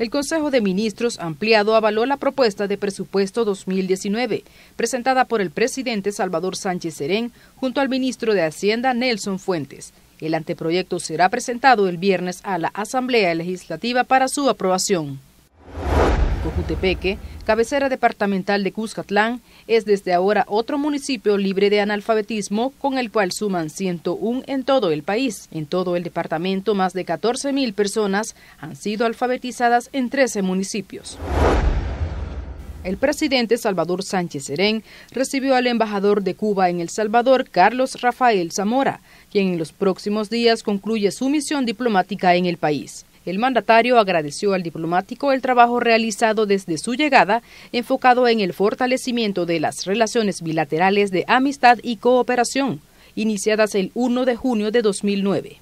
el Consejo de Ministros ampliado avaló la propuesta de presupuesto 2019, presentada por el presidente Salvador Sánchez Serén junto al ministro de Hacienda Nelson Fuentes. El anteproyecto será presentado el viernes a la Asamblea Legislativa para su aprobación. Tepeque, cabecera departamental de Cuscatlán, es desde ahora otro municipio libre de analfabetismo, con el cual suman 101 en todo el país. En todo el departamento, más de 14.000 personas han sido alfabetizadas en 13 municipios. El presidente Salvador Sánchez Serén recibió al embajador de Cuba en El Salvador, Carlos Rafael Zamora, quien en los próximos días concluye su misión diplomática en el país. El mandatario agradeció al diplomático el trabajo realizado desde su llegada, enfocado en el fortalecimiento de las relaciones bilaterales de amistad y cooperación, iniciadas el 1 de junio de 2009.